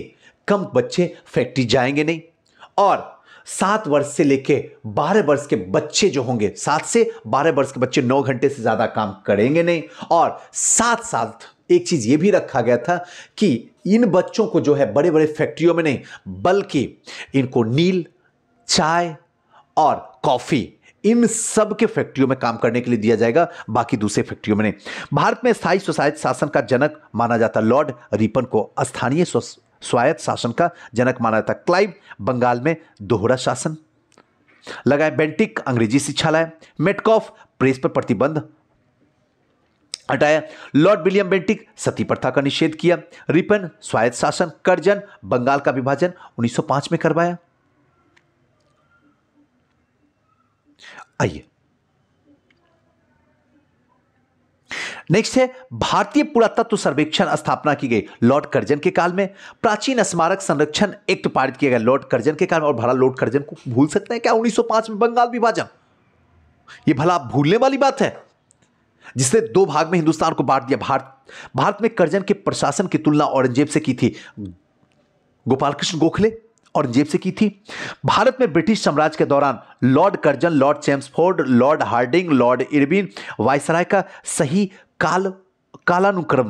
कम बच्चे फैक्ट्री जाएंगे नहीं और सात वर्ष से लेके बारह वर्ष के बच्चे जो होंगे सात से बारह वर्ष के बच्चे नौ घंटे से ज़्यादा काम करेंगे नहीं और साथ साथ एक चीज़ ये भी रखा गया था कि इन बच्चों को जो है बड़े बड़े फैक्ट्रियों में नहीं बल्कि इनको नील चाय और कॉफ़ी इन सब के फैक्ट्रियों में काम करने के लिए दिया जाएगा बाकी दूसरे फैक्ट्रियों में नहीं भारत में स्थायी स्वशासित शासन का जनक माना जाता लॉर्ड रिपन को स्थानीय स्वायत्त शासन का जनक माना जाता क्लाइव बंगाल में दोहरा शासन लगाए बेंटिक अंग्रेजी शिक्षालय मेटकॉफ प्रेस पर प्रतिबंध हटाया लॉर्ड विलियम बेंटिक सती प्रथा का निषेध किया रिपन स्वायत्त शासन करजन बंगाल का विभाजन 1905 में करवाया आइए नेक्स्ट है भारतीय पुरातत्व सर्वेक्षण स्थापना की गई लॉर्ड कर्जन के काल में प्राचीन स्मारक संरक्षण एक्ट पारित किया गया लॉर्ड कर्जन के काल में और भला लॉर्ड कर्जन को भूल सकते हैं क्या 1905 में बंगाल विभाजन यह भला भूलने वाली बात है जिसने दो भाग में हिंदुस्तान को बांट दिया भारत भारत में कर्जन के प्रशासन की तुलना औरंगजेब से की थी गोपाल कृष्ण गोखले और जेब से की थी भारत में ब्रिटिश साम्राज्य के दौरान Lord Curzon Lord Chelmsford Lord Hardinge Lord Irwin viceroy का सही काल कालानुक्रम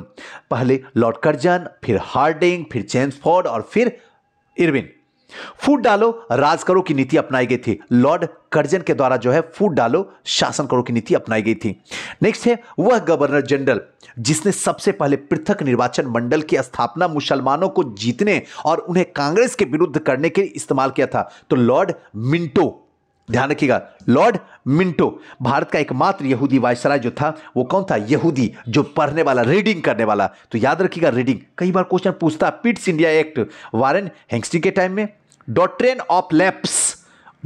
पहले लॉर्ड कर्जन फिर हार्डिंग फिर चेम्सफोर्ड और फिर इरविन फूट डालो राज करो की नीति अपनाई गई थी लॉर्ड कर्जन के द्वारा जो है फूट डालो शासन करो की नीति अपनाई गई थी नेक्स्ट है वह गवर्नर जनरल जिसने सबसे पहले पृथक निर्वाचन मंडल की स्थापना मुसलमानों को जीतने और उन्हें कांग्रेस के विरुद्ध करने के इस्तेमाल किया था तो लॉर्ड मिंटो ध्यान रखिएगा लॉर्ड मिंटो भारत का एकमात्र यहूदी वायसराय जो था वो कौन था यहूदी जो पढ़ने वाला रीडिंग करने वाला तो याद रखिएगा रीडिंग कई बार क्वेश्चन पूछता Pitt's India Act Warren Hastings के टाइम में डॉट्रेन ऑफ लेप्स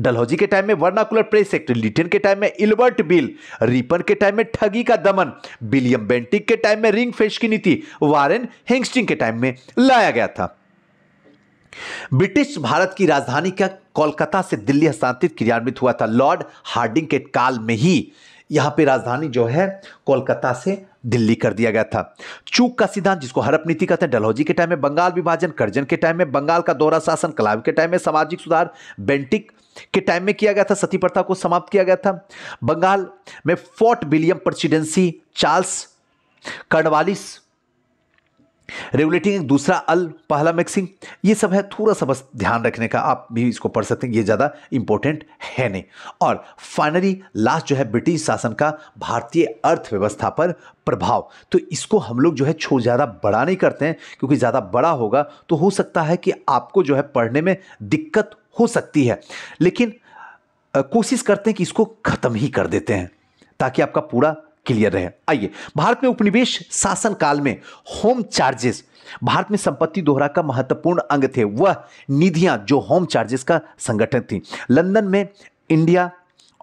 डलहौजी के टाइम में वर्नाकुलर प्रेस एक्ट लिटन के टाइम में इल्बर्ट बिल रिपन के टाइम में ठगी का दमन विलियम बेंटिक के टाइम में रिंग फेस की नीति वारेन हेंगस्टिंग के टाइम में लाया गया था ब्रिटिश भारत की राजधानी का कोलकाता से दिल्ली हस्तांतरित क्रियान्वित हुआ था लॉर्ड हार्डिंग के काल में ही यहां पे राजधानी जो है कोलकाता से दिल्ली कर दिया गया था चूक का सिद्धांत जिसको हरप नीति कहते हैं डलहौजी के टाइम में बंगाल विभाजन कर्जन के टाइम में बंगाल का दौरा शासन कलाव के टाइम में सामाजिक सुधार बेंटिक के टाइम में किया गया था सती प्रथा को समाप्त किया गया था बंगाल में Fort William Presidency Charles Cornwallis Regulating एक दूसरा अल पहला मिक्सिंग ये सब है थोड़ा सा बस ध्यान रखने का आप भी इसको पढ़ सकते हैं ये ज़्यादा इंपॉर्टेंट है नहीं और फाइनली लास्ट जो है ब्रिटिश शासन का भारतीय अर्थव्यवस्था पर प्रभाव तो इसको हम लोग जो है छो ज़्यादा बड़ा नहीं करते हैं क्योंकि ज़्यादा बड़ा होगा तो हो सकता है कि आपको जो है पढ़ने में दिक्कत हो सकती है लेकिन कोशिश करते हैं कि इसको ख़त्म ही कर देते हैं ताकि आपका पूरा क्लियर रहे आइए भारत में उपनिवेश शासन काल में होम चार्जेस भारत में संपत्ति दोहरा का महत्वपूर्ण अंग थे वह निधियां जो होम चार्जेस का संगठन थी लंदन में इंडिया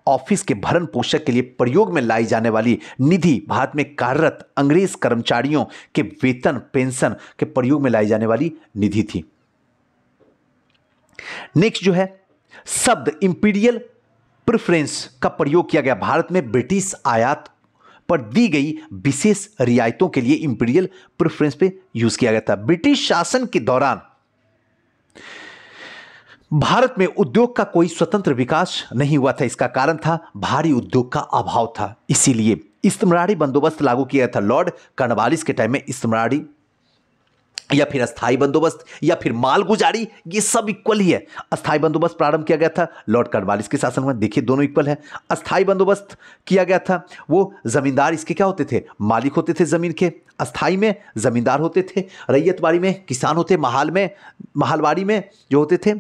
ऑफिस के भरण पोषक के लिए प्रयोग में लाई जाने वाली निधि भारत में कार्यरत अंग्रेज कर्मचारियों के वेतन पेंशन के प्रयोग में लाई जाने वाली निधि थी नेक्स्ट जो है शब्द इंपीरियल प्रेफरेंस का प्रयोग किया गया भारत में ब्रिटिश आयात पर दी गई विशेष रियायतों के लिए इंपीरियल प्रेफरेंस पे यूज किया गया था ब्रिटिश शासन के दौरान भारत में उद्योग का कोई स्वतंत्र विकास नहीं हुआ था इसका कारण था भारी उद्योग का अभाव था इसीलिए इस्तमरारी बंदोबस्त लागू किया था लॉर्ड कर्नवालिस के टाइम में इस्तमरारी या फिर अस्थाई बंदोबस्त या फिर मालगुजारी ये सब इक्वल ही है अस्थाई बंदोबस्त प्रारंभ किया गया था लॉर्ड कार्नवालिस के शासन में देखिए दोनों इक्वल है अस्थाई बंदोबस्त किया गया था वो जमींदार इसके क्या होते थे मालिक होते थे ज़मीन के अस्थाई में ज़मींदार होते थे रैयतवाड़ी में किसान होते महाल में महालवाड़ी में जो होते थे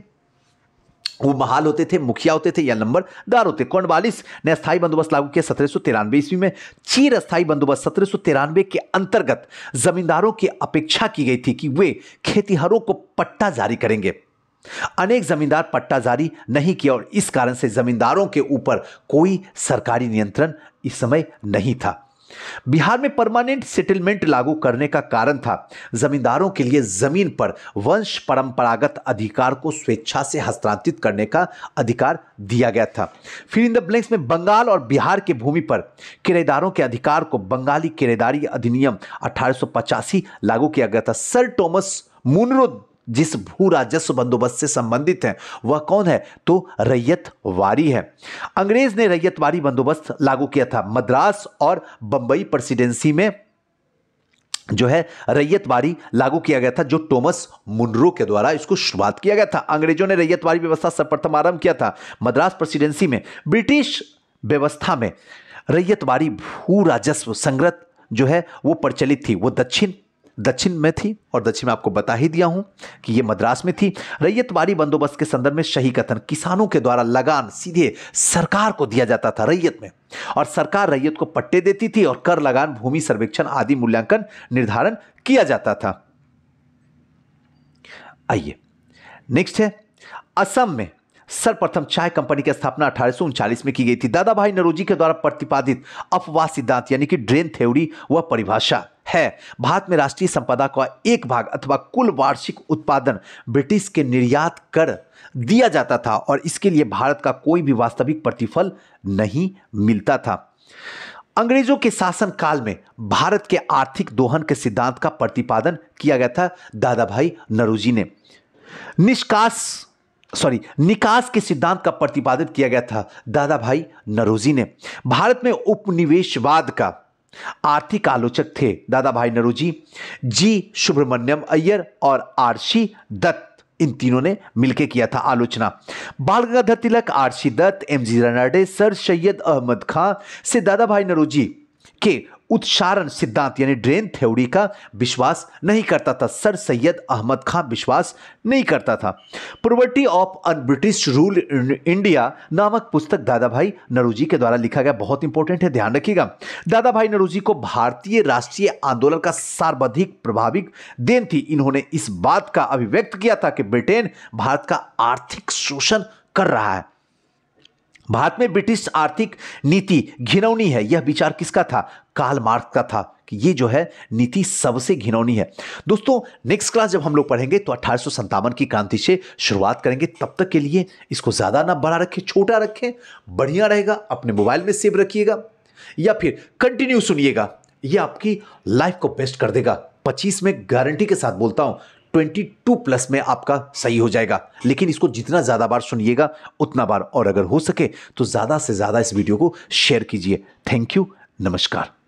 वो महाल होते थे मुखिया होते थे या नंबरदार होते कोंडवालिस ने स्थायी बंदोबस्त लागू किया सत्रह सौ तिरानवे ईस्वी में चीर स्थायी बंदोबस्त सत्रह सौ तिरानवे के अंतर्गत जमींदारों की अपेक्षा की गई थी कि वे खेतीहरों को पट्टा जारी करेंगे अनेक जमींदार पट्टा जारी नहीं किया और इस कारण से जमींदारों के ऊपर कोई सरकारी नियंत्रण इस समय नहीं था बिहार में परमानेंट सेटलमेंट लागू करने का कारण था जमींदारों के लिए जमीन पर वंश परंपरागत अधिकार को स्वेच्छा से हस्तांतरित करने का अधिकार दिया गया था फिर इन द ब्लैंक्स में बंगाल और बिहार के भूमि पर किरेदारों के अधिकार को बंगाली किरेदारी अधिनियम अठारह लागू किया गया था सर टॉमस मुनरो जिस भू राजस्व बंदोबस्त से संबंधित है वह कौन है तो रैयत वारी है अंग्रेज ने वारी बंदोबस्त लागू किया था मद्रास और बंबई प्रेसिडेंसी में जो है रैयतवारी लागू किया गया था जो टोमस मुनरो के द्वारा इसको शुरुआत किया गया था अंग्रेजों ने रैयतवारी व्यवस्था सर्वप्रथम आरंभ किया था मद्रास प्रेसिडेंसी में ब्रिटिश व्यवस्था में रैयतवारी भू राजस्व संग्रह जो है वो प्रचलित थी वो दक्षिण दक्षिण में थी और दक्षिण में आपको बता ही दिया हूं कि ये मद्रास में थी बारी बंदोबस्त के संदर्भ में शही कथन किसानों के द्वारा लगान सीधे सरकार को दिया जाता था रैयत में और सरकार रैयत को पट्टे देती थी और कर लगान भूमि सर्वेक्षण आदि मूल्यांकन निर्धारण किया जाता था आइए नेक्स्ट है असम में सर्वप्रथम चाय कंपनी की स्थापना अठारह में की गई थी दादा भाई नरोजी के द्वारा प्रतिपादित अफवाह सिद्धांत यानी कि ड्रेन थ्योरी व परिभाषा है भारत में राष्ट्रीय संपदा का एक भाग अथवा कुल वार्षिक उत्पादन ब्रिटिश के निर्यात कर दिया जाता था और इसके लिए भारत का कोई भी वास्तविक प्रतिफल नहीं मिलता था अंग्रेजों के शासनकाल में भारत के आर्थिक दोहन के सिद्धांत का प्रतिपादन किया गया था दादा भाई नरोजी ने निष्कास सॉरी निकास के सिद्धांत का प्रतिपादन किया गया था दादा भाई नरोजी ने भारत में उपनिवेशवाद का आर्थिक आलोचक थे दादा भाई नरू जी सुब्रमण्यम अय्यर और आरसी दत्त इन तीनों ने मिलकर किया था आलोचना बाल गंगाधर तिलक RC Dutt M G Ranade sir Syed Ahmad खां से दादा भाई नरोजी के उच्चारण सिद्धांत यानी ड्रेन थ्योरी का विश्वास नहीं करता था सर सैयद अहमद खां विश्वास नहीं करता था poverty of un British rule India नामक पुस्तक दादा भाई नरूजी के द्वारा लिखा गया बहुत इंपॉर्टेंट है ध्यान रखिएगा दादा भाई नरूजी को भारतीय राष्ट्रीय आंदोलन का सर्वाधिक प्रभावी देन थी इन्होंने इस बात का अभिव्यक्त किया था कि ब्रिटेन भारत का आर्थिक शोषण कर रहा है भारत में ब्रिटिश आर्थिक नीति घिनौनी है यह विचार किसका था काल मार्क का था कि ये जो है नीति सबसे घिनौनी है दोस्तों नेक्स्ट क्लास जब हम लोग पढ़ेंगे तो अठारह की क्रांति से शुरुआत करेंगे तब तक के लिए इसको ज़्यादा ना बड़ा रखें छोटा रखें बढ़िया रहेगा अपने मोबाइल में सेव रखिएगा या फिर कंटिन्यू सुनिएगा यह आपकी लाइफ को बेस्ट कर देगा 25 में गारंटी के साथ बोलता हूं 22 प्लस में आपका सही हो जाएगा लेकिन इसको जितना ज़्यादा बार सुनिएगा उतना बार और अगर हो सके तो ज़्यादा से ज़्यादा इस वीडियो को शेयर कीजिए थैंक यू नमस्कार